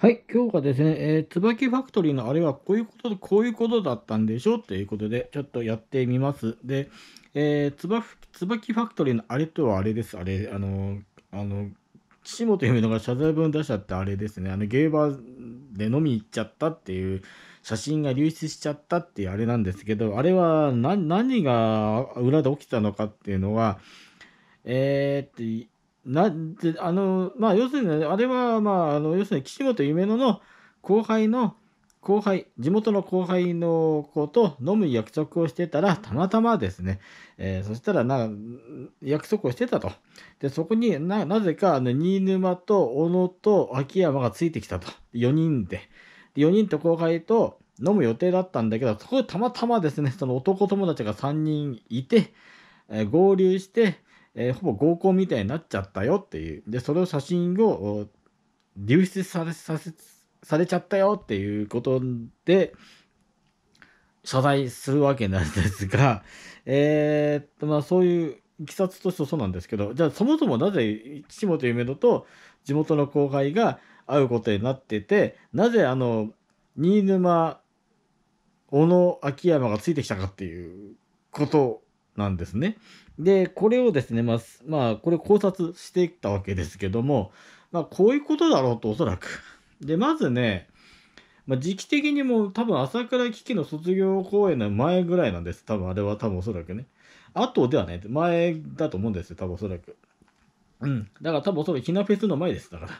はい、今日がですね、えー、椿ファクトリーのあれはこういうことこういうことだったんでしょうということで、ちょっとやってみます。で、えー、椿ファクトリーのあれとはあれです。あれ、あの、あの、岸本由美のが謝罪文出しちゃってあれですね、あの、ゲーバーで飲み行っちゃったっていう写真が流出しちゃったっていうあれなんですけど、あれは何が裏で起きたのかっていうのは、えー、っと、なであのまあ要するに、ね、あれはまああの要するに岸本夢乃の後輩の後輩地元の後輩の子と飲む約束をしてたらたまたまですね、えー、そしたらな約束をしてたとでそこにななぜかあの新沼と小野と秋山がついてきたと4人でで4人と後輩と飲む予定だったんだけどそこたまたまですねその男友達が3人いて、えー、合流してえー、ほぼ合コンみたいになっちゃったよっていうでそれを写真を流出されさせされちゃったよっていうことで謝罪するわけなんですが、えー、っとまあ、そういういきさつとしてはそうなんですけどじゃあそもそもなぜ岸本夢乃と地元の後輩が会うことになっててなぜあの新沼小野秋山がついてきたかっていうことなんですね。でこれをですね、まあ、まあ、これ考察していったわけですけども、まあ、こういうことだろうとおそらく。でまずね、まあ、時期的にも多分朝倉危機の卒業公演の前ぐらいなんです多分あれは多分おそらくね。あとではない前だと思うんですよ多分おそらく。うん。だから多分おそらくひなフェスの前ですだから。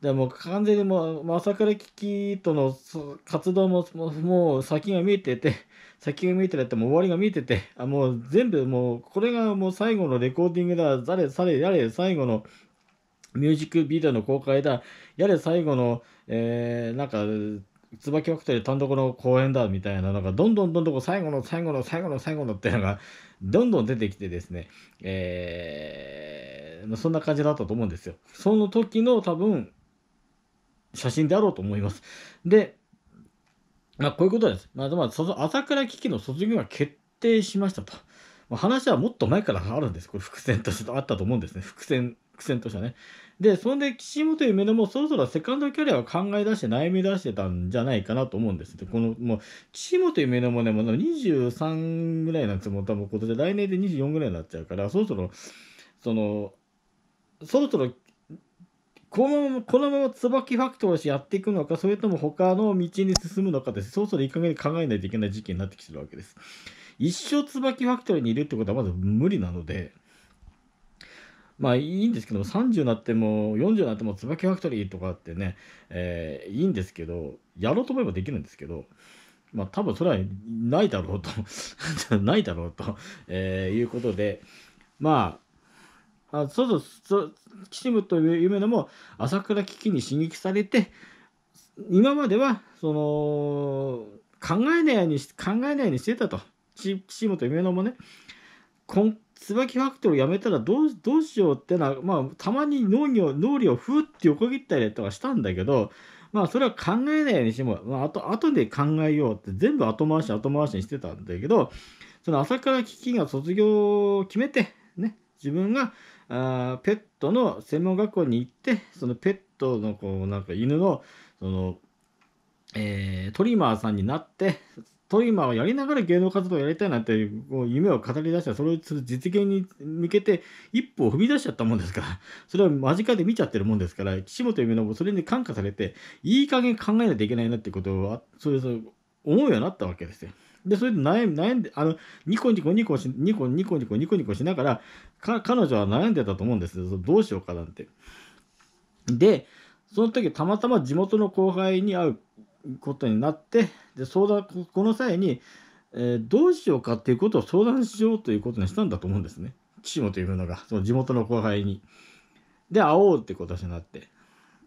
でも完全にもう朝倉キキとの活動ももう先が見えてて先が見えてるってもう終わりが見えててあもう全部もうこれがもう最後のレコーディングだざれされやれ最後のミュージックビデオの公開だやれ最後の、えー、なんか椿ファクトリー単独の公演だみたいなのがどんどんどんどん最後の最後の最後の最後のっていうのがどんどん出てきてですね、えー、そんな感じだったと思うんですよ。その時の多分写真であろうと思います。で、まあ、こういうことです。まあ、まあ、朝倉危機の卒業が決定しましたと。まあ、話はもっと前からあるんです。これ、伏線としてあったと思うんですね。伏線、伏線としてはね。で、そんで、岸本夢のもそろそろセカンドキャリアを考え出して悩み出してたんじゃないかなと思うんです。で、この、もう、岸本夢のもね、もう23ぐらいなんですよ。もう多分今年来年で24ぐらいになっちゃうから、そろそろ、その、そろそろこのまま、このまま椿ファクトリーしやっていくのか、それとも他の道に進むのかでて、そろそろいい加減に考えないといけない時期になってきてるわけです。一生椿ファクトリーにいるってことはまず無理なので、まあいいんですけど30になっても、40になっても椿ファクトリーとかってね、えー、いいんですけど、やろうと思えばできるんですけど、まあ多分それはないだろうと ないだろうと、えー、いうことで、まあ、あそうそうそうキシムという夢のも朝倉危機に刺激されて今まではその考えないように考えないようにしてたとチームと夢のもね今椿ファクトリーをやめたらどうどうしようってのは、まあ、たまに農業脳裏をふーって横切ったりとかしたんだけど、まあ、それは考えないようにしても、まあ、あと後で考えようって全部後回し後回しにしてたんだけどその朝倉危機が卒業を決めて、ね、自分があペットの専門学校に行ってそのペットのこうなんか犬のその、えー、トリマーさんになってトリマーをやりながら芸能活動をやりたいなんていう夢を語り出したそれを実現に向けて一歩を踏み出しちゃったもんですから それを間近で見ちゃってるもんですから岸本夢のもそれに感化されていい加減考えないといけないなってことをそれそう思うようになったわけですよ。で、それで悩ん悩んで、あの、ニコニコニコし、ニコニコニコニコニコしながら、彼女は悩んでたと思うんですよ。どうしようかなんて。で、その時たまたま地元の後輩に会うことになって、で、相談、この際に、えー、どうしようかっていうことを相談しようということにしたんだと思うんですね。岸本というのが、その地元の後輩に。で、会おうってことになって。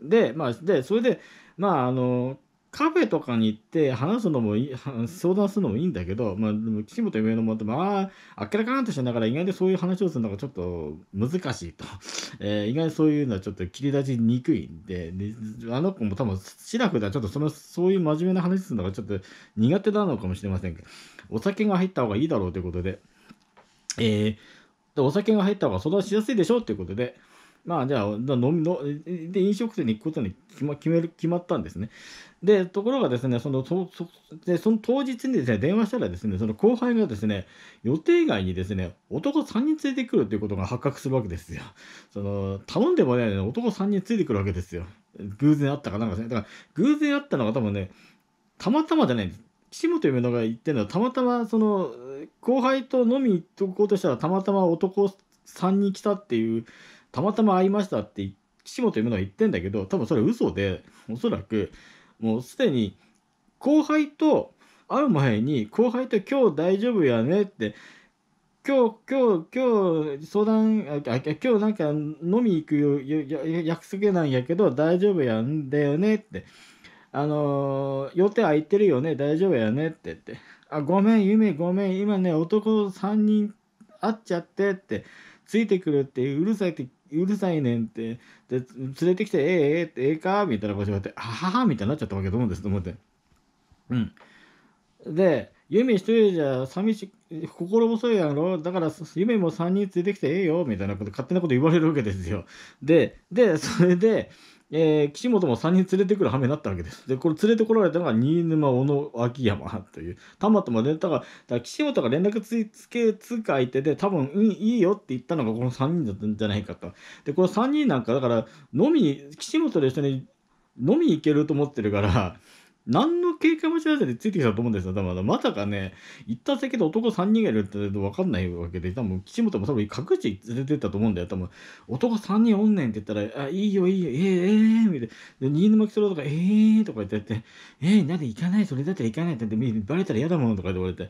で、まあ、で、それで、まあ、あの、カフェとかに行って話すのもいい相談するのもいいんだけど、まあ、でも岸本上のもともああっけらかんとしながら意外とそういう話をするのがちょっと難しいと、えー、意外とそういうのはちょっと切り出しにくいんでであの子も多分志らくではちょっとそのそういう真面目な話するのがちょっと苦手なのかもしれませんけどお酒が入った方がいいだろうということで、えー、お酒が入った方が相談しやすいでしょうということでまあじゃあ飲みので飲食店に行くことに決ま決める決まったんですね。でところがですねそのそそでその当日にですね電話したらですねその後輩がですね予定外にですね男3人連れてくるということが発覚するわけですよ。その頼んでもないのに男3人ついてくるわけですよ。偶然あったかなんかですね。だから偶然あったのが多分ねたまたまじゃないんです。岸本夢のが言ってるのはたまたまその後輩と飲みに行こうとしたらたまたま男3人来たっていう。たまたま会いましたって岸本夢のは言ってんだけど多分それ嘘でおそらくもうすでに後輩と会う前に後輩と今日大丈夫やねって今日今日今日相談あ今日なんか飲み行くよ約束なんやけど大丈夫やんだよねってあのー、予定空いてるよね大丈夫やねって言ってあごめん夢ごめん今ね男3人会っちゃってってついてくるってうるさいってうるさいねんって、で、連れてきて、えええええかみたいなこと言われて、あははみたいになっちゃったわけと思うんですと思って。うん。で、夢一人じゃ寂しい、心細いやろだから、夢も3人連れてきてええよみたいなこと、勝手なこと言われるわけですよ。で、で、それで、えー、岸本も3人連れてくる羽目になったわけです。で、これ連れてこられたのが新沼、小野、秋山という、たまたまから、から岸本が連絡つつけつく相手で、多分いいよって言ったのがこの3人だったんじゃないかと。で、この3人なんか、だから、飲み岸本と一緒に飲み行けると思ってるから、何の経験も知らずでついてきたと思うんですよ。まだまさかね、行った先で男3人がいるって分かんないわけで、多分岸本も多分各地連れてったと思うんだよ。多分男3人おんねんって言ったら、あ、いいよいいよ、えー、えー、みたいな。で、新沼木太郎とか、ええー、とか言ってて、えー、なんで行かないそれだったら行かないって言って、バレたら嫌だもんとか言われて、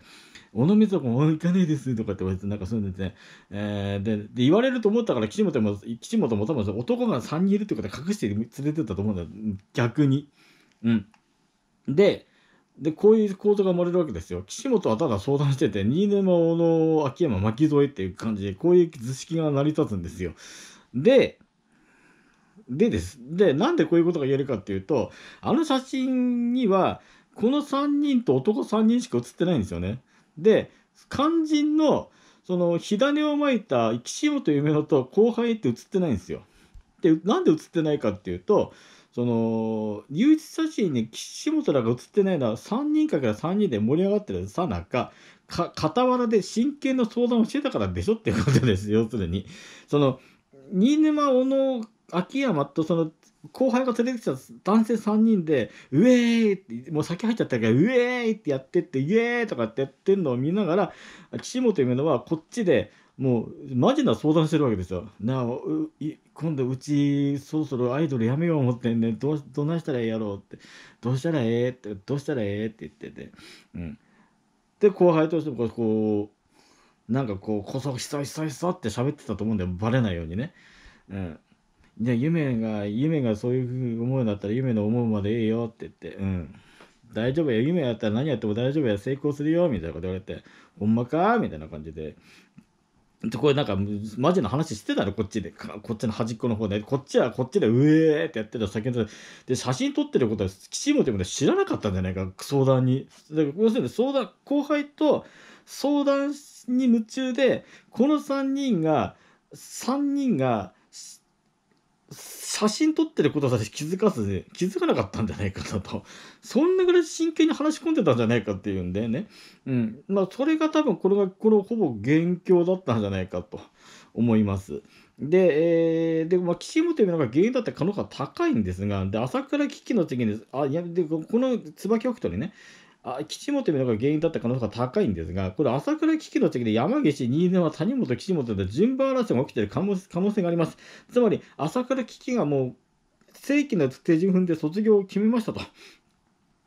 尾道とかも行かないですとかって言われて、なんかそういうのて、えー、で、で言われると思ったから岸本も、岸本も多分男が3人いるってことで隠して連れてったと思うんだよ。逆に。うん。で、で、こういう構造が生まれるわけですよ。岸本はただ相談してて、新沼、小野、秋山、巻き添えっていう感じで、こういう図式が成り立つんですよ。で、でです。で、なんでこういうことが言えるかっていうと、あの写真には、この3人と男3人しか写ってないんですよね。で、肝心の、その、火種をまいた岸本夢乃と後輩って写ってないんですよ。で、なんで写ってないかっていうと、その唯一写真に岸本らが写ってないのは3人かから3人で盛り上がってるさなか傍らで真剣な相談をしてたからでしょっていうことです要するにその新沼小野秋山とその後輩が連れてきた男性3人で「ウェーイ!」ってもう先入っちゃったから「ウェーイ!」ってやってって「イエーイ!」とかってやってるのを見ながら岸本夢のはこっちでもうマジな相談してるわけですよ。なあ今度うちそろそろアイドルやめよう思ってんねんどどないしたらええやろうってどうしたらええってどうしたらええって言ってて、うん、で後輩としてもこうなんかこうこそひそひそひそって喋ってたと思うんだよバレないようにね。うんじゃ夢が夢がそういうふうに思うんだったら夢の思うまでええよって言って、うん、大丈夫や夢やったら何やっても大丈夫や成功するよみたいなこと言われてほんまかみたいな感じででこれなんかマジな話してたのこっちでこっちの端っこの方でこっちはこっちでうえーってやってた先ので写真撮ってることはチームでも、ね、知らなかったんじゃないか相談にで要するに相談後輩と相談に夢中でこの3人が3人が写真撮ってることさえ気づかず、気づかなかったんじゃないかなと。そんなぐらい真剣に話し込んでたんじゃないかっていうんでね。うん。まあ、それが多分これが、これほぼ元凶だったんじゃないかと思います。で、えー、で、まあ、岸本というのが原因だった可能性が高いんですが、で、朝倉危機の次に、あ、いや、で、この椿北斗クトね、あ岸本のが原因だった可能性が高いんですが、これ、朝倉危機の時で山岸、新沼、谷本、岸本で順番争いが起きている可能性があります。つまり、朝倉危機がもう正規の手順踏んで卒業を決めましたと。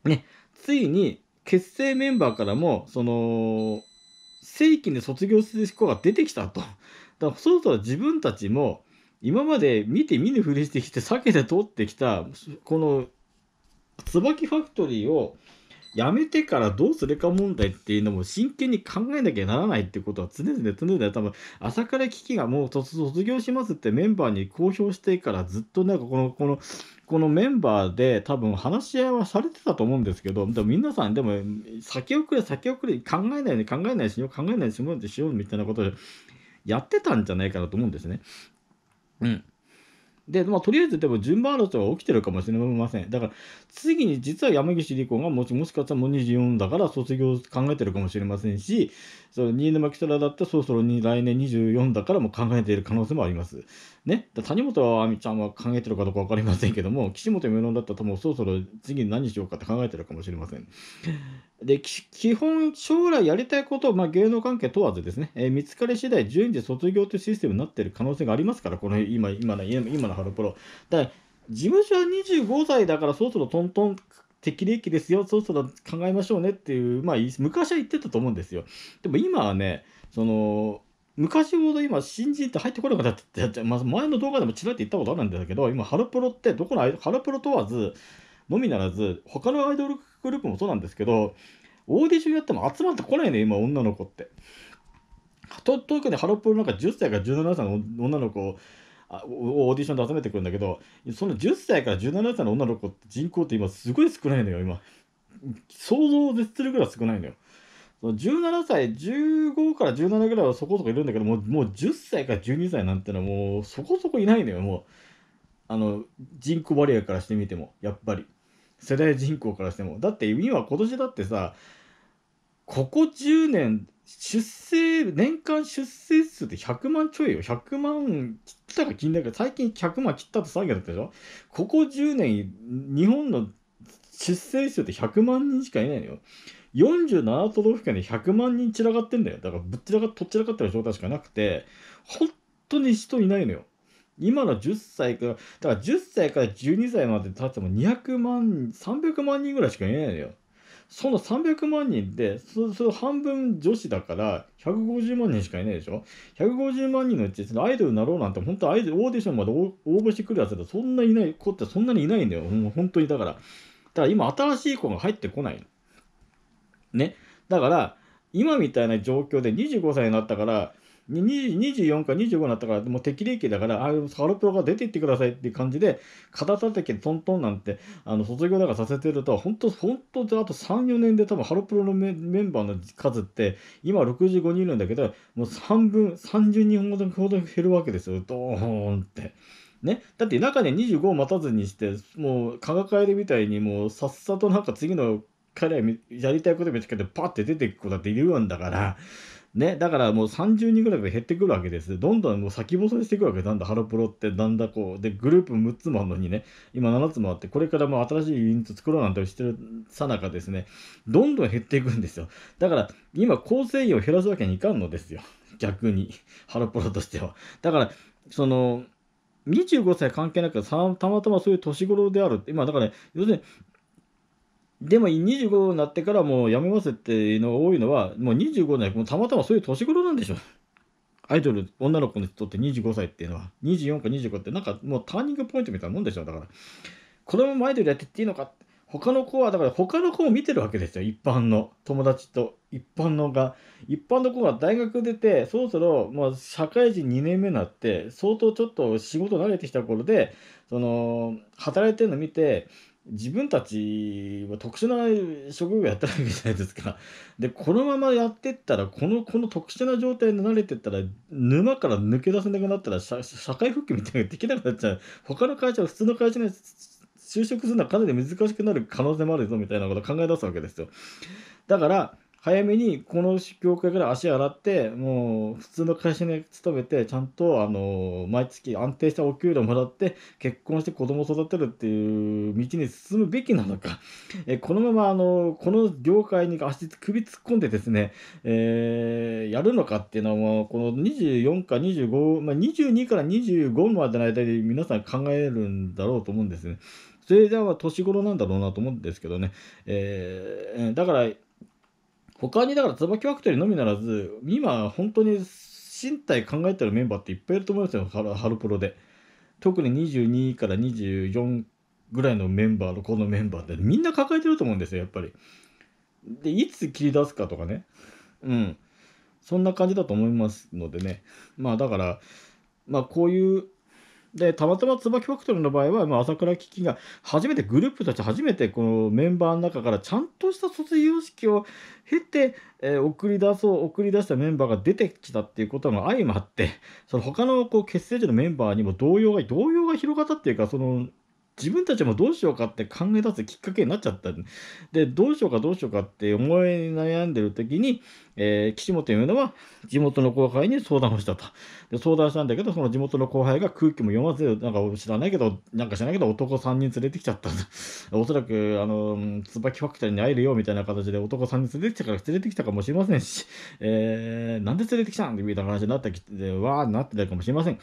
ね、ついに結成メンバーからも、その、正規で卒業する子が出てきたと。だからそろそろ自分たちも、今まで見て見ぬふりしてきて避けて通ってきた、この、椿ファクトリーを、辞めてからどうするか問題っていうのも真剣に考えなきゃならないってことは常々常々多分朝倉危機がもう卒業しますってメンバーに公表してからずっとなんかこのこのこのメンバーで多分話し合いはされてたと思うんですけどでも皆さんでも先送り先送り考えないで考えないしよう考えないでしようみたいなことをやってたんじゃないかなと思うんですね。うんで、まあ、とりあえずでも順番争いは起きてるかもしれません。だから、次に実は山岸理子がもしもしかしたらもう24だから卒業考えてるかもしれませんし、その新沼木更だってそろそろに来年24だからも考えている可能性もあります。ね、谷本亜美ちゃんは考えてるかどうか分かりませんけども、岸本夢乃だったら多分そろそろ次に何しようかって考えてるかもしれません。で基本、将来やりたいことを、まあ、芸能関係問わずですね、えー、見つかり次第順次卒業というシステムになっている可能性がありますから、この今今の今のハロプロ。だ事務所は25歳だからそろそろトントン適齢期ですよ、そろそろ考えましょうねっていう、まあ、昔は言ってたと思うんですよ。でも今はね、その、昔ほど今、新人って入ってこなかったって、まあ、前の動画でもちらっと言ったことあるんだけど、今、ハロプロって、どこの、ハロプロ問わず、のみならず他のアイドルグループもそうなんですけどオーディションやっても集まってこないね今女の子って。東くにハロプロなんか10歳から17歳の女の子をオーディションで集めてくるんだけどその10歳から17歳の女の子って人口って今すごい少ないのよ今想像を絶するぐらい少ないのよ17歳15から17ぐらいはそこそこいるんだけどもうもう10歳から12歳なんてのはもうそこそこいないのよもうあの人口割合からしてみてもやっぱり世代人口からしてもだって今今年だってさここ10年出生年間出生数って100万ちょいよ100万切ったか切んないか最近100万切ったと騒ぎだったでしょここ10年日本の出生数って100万人しかいないのよ47都道府県で100万人散らかってんだよだからぶっちらかとっちらかってる状態しかなくて本当に人いないのよ今の10歳から、だから10歳から12歳まで経っても200万、300万人ぐらいしかいないのよ。その300万人て、そそ半分女子だから150万人しかいないでしょ ?150 万人のうち、そのアイドルになろうなんて、本当アイドル、オーディションまで応募してくるやつだそんないない子ってそんなにいないんだよ。もう本当にだから。だから今新しい子が入ってこないの。ね。だから、今みたいな状況で25歳になったから、24か25になったからもう適齢期だからあサロプロが出ていってくださいっていう感じで片手だけトントンなんてあの卒業だからさせてると本当本当であと34年で多分ハロプロのメンバーの数って今65人いるんだけどもう3分30人ほどほど減るわけですよドーンって。ね、だって中で25を待たずにしてもう加賀りみたいにもうさっさとなんか次の彼らやりたいこと見つけてパって出ていく子だっているんだからね、だからもう30人ぐらいが減ってくるわけです。どんどんもう先細りしていくわけだんだんハロプロってだんだんこうでグループ6つもあるのにね今7つもあってこれからもう新しいユニット作ろうなんてしてるさなかですねどんどん減っていくんですよだから今構成員を減らすわけにいかんのですよ逆にハロプロとしてはだからその25歳関係なくたまたまそういう年頃である今だから、ね、要するにでも25になってからもうやめますっていうのが多いのは、もう25じゃなくもうたまたまそういう年頃なんでしょ。アイドル、女の子にとって25歳っていうのは、24か25ってなんかもうターニングポイントみたいなもんでしょ。だから、こ供もアイドルやってっていいのか他の子は、だから他の子を見てるわけですよ。一般の友達と、一般のが。一般の子が大学出て、そろそろ、まあ、社会人2年目になって、相当ちょっと仕事慣れてきた頃で、その、働いてるの見て、自分たちは特殊な職業やってるわけじゃないですか。で、このままやってったら、この、この特殊な状態に慣れてったら、沼から抜け出せなくなったら、社会復帰みたいなのができなくなっちゃう。他の会社は普通の会社に就職するのはかなり難しくなる可能性もあるぞみたいなことを考え出すわけですよ。だから、早めにこの業界から足洗ってもう普通の会社に勤めてちゃんとあの毎月安定したお給料もらって結婚して子供を育てるっていう道に進むべきなのか えこのままあのこの業界に足首突っ込んでですね、えー、やるのかっていうのはもうこの24か25、まあ、22から25までの間に皆さん考えるんだろうと思うんですね。それでは年頃なんだろうなと思うんですけどね。えー、だから他にだから椿ファクトリーのみならず今本当に身体考えてるメンバーっていっぱいいると思いますよハロプロで特に22から24ぐらいのメンバーのこのメンバーでみんな抱えてると思うんですよやっぱりでいつ切り出すかとかねうんそんな感じだと思いますのでねまあだからまあこういうでたまたま椿ファクトリーの場合は、まあ、朝倉危機が初めてグループたち初めてこのメンバーの中からちゃんとした卒業式を経て、えー、送り出そう送り出したメンバーが出てきたっていうことも相まってその他のこう結成時のメンバーにも動揺が動揺が広がったっていうかその自分たちもどうしようかって考え出すきっかけになっちゃったでどうしようかどうしようかって思い悩んでる時に、えー、岸本というのは地元の後輩に相談をしたとで相談したんだけどその地元の後輩が空気も読まずなんか知らないけどなんか知らないけど男3人連れてきちゃった おそらくあの椿ファクターに会えるよみたいな形で男3人連れてきたから連れてきたかもしれませんし、えー、なんで連れてきたんみたいな話になったきて、わーなってたかもしれません。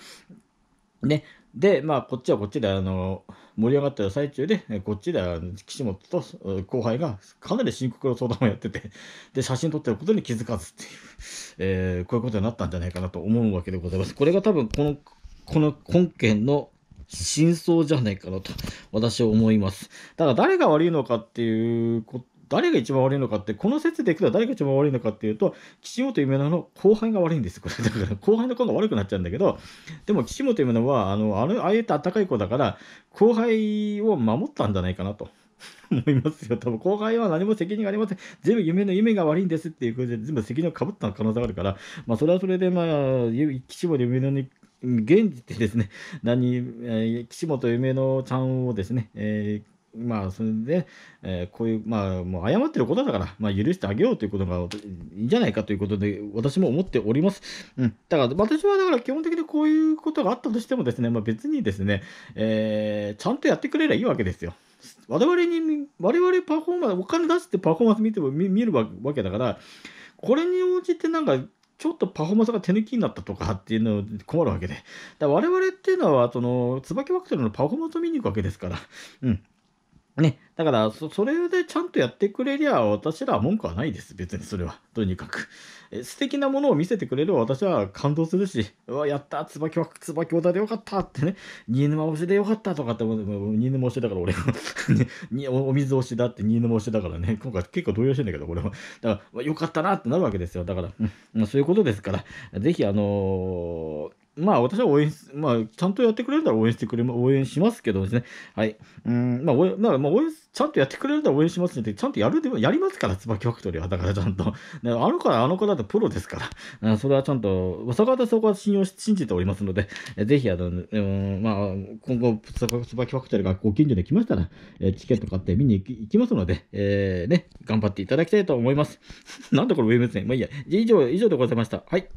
ね、で、まあ、こっちはこっちであの盛り上がってる最中で、こっちで岸本と後輩がかなり深刻な相談をやってて、で写真撮ってることに気づかずっていう、えー、こういうことになったんじゃないかなと思うわけでございます。これが多分このこの本件の真相じゃないかなと私は思います。ただ誰が悪いのかっていうこと誰が一番悪いのかって、この説でいくと誰が一番悪いのかっていうと、岸本夢乃の後輩が悪いんです、これ。だから後輩の子が悪くなっちゃうんだけど、でも岸本夢乃は、あの、あの、ああった暖かい子だから、後輩を守ったんじゃないかなと。思いますよ。多分後輩は何も責任がありません。全部夢の夢が悪いんですっていううで全部責任をかぶった可能性があるから、まあそれはそれでまあ、岸本夢のに現時点ですね、何、えー、岸本夢乃ちゃんをですね、えーまあ、それで、えー、こういう、まあ、もう謝ってることだから、まあ、許してあげようということがいいんじゃないかということで、私も思っております。うん。だから、私はだから基本的にこういうことがあったとしてもですね、まあ、別にですね、えー、ちゃんとやってくれればいいわけですよ。我々に、我々パフォーマンス、お金出してパフォーマンス見ても見見るわけだから、これに応じてなんか、ちょっとパフォーマンスが手抜きになったとかっていうの困るわけで。だ我々っていうのは、その、椿ワクチンのパフォーマンスを見に行くわけですから、うん。ね、だからそ、それでちゃんとやってくれりゃ、私らは文句はないです。別にそれは。とにかく。え素敵なものを見せてくれれば私は感動するし、うわ、やった椿は、椿小だでよかったってね、新沼推しでよかったとかって思新沼推しだから俺は ね、お水推しだって新沼推しだからね、今回結構動揺してんだけど、俺は。だから、よかったなってなるわけですよ。だから、うん、そういうことですから、ぜひ、あのーまあ私は応援、まあちゃんとやってくれるなら応援してくれ、応援しますけどですね。はい。うん、まあ応援、まあ応援、ちゃんとやってくれるなら応援しますのちゃんとやるでも、やりますから、椿ファクトリーは。だからちゃんと。ね、あのからあの方とプロですから。それはちゃんと、坂田はそこは信用し、信じておりますので、ぜひ、あの、うん、まあ、今後、椿ファクトリーがご近所で来ましたら、チケット買って見に行きますので、えー、ね、頑張っていただきたいと思います。なんでこれ上目線まあいいや。以上、以上でございました。はい。